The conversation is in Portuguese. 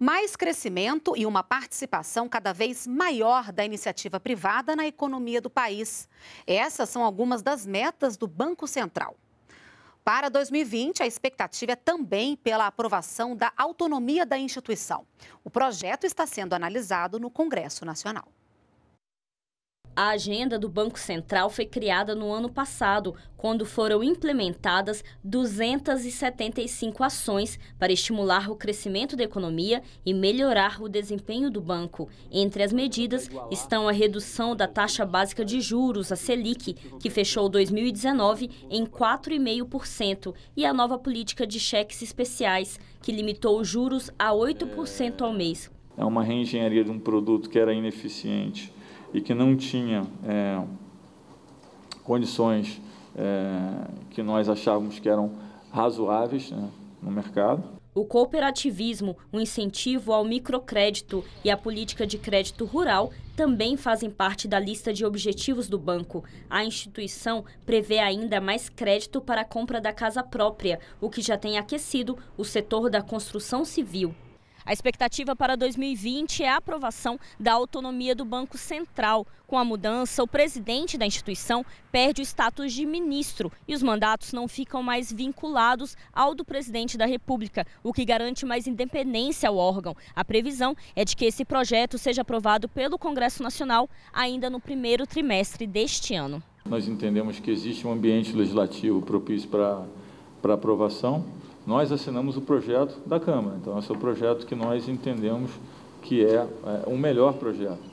mais crescimento e uma participação cada vez maior da iniciativa privada na economia do país. Essas são algumas das metas do Banco Central. Para 2020, a expectativa é também pela aprovação da autonomia da instituição. O projeto está sendo analisado no Congresso Nacional. A agenda do Banco Central foi criada no ano passado, quando foram implementadas 275 ações para estimular o crescimento da economia e melhorar o desempenho do banco. Entre as medidas estão a redução da taxa básica de juros, a Selic, que fechou 2019 em 4,5%, e a nova política de cheques especiais, que limitou os juros a 8% ao mês. É uma reengenharia de um produto que era ineficiente e que não tinha é, condições é, que nós achávamos que eram razoáveis né, no mercado. O cooperativismo, o incentivo ao microcrédito e a política de crédito rural também fazem parte da lista de objetivos do banco. A instituição prevê ainda mais crédito para a compra da casa própria, o que já tem aquecido o setor da construção civil. A expectativa para 2020 é a aprovação da autonomia do Banco Central. Com a mudança, o presidente da instituição perde o status de ministro e os mandatos não ficam mais vinculados ao do presidente da República, o que garante mais independência ao órgão. A previsão é de que esse projeto seja aprovado pelo Congresso Nacional ainda no primeiro trimestre deste ano. Nós entendemos que existe um ambiente legislativo propício para, para aprovação nós assinamos o projeto da Câmara. Então, esse é o projeto que nós entendemos que é, é o melhor projeto.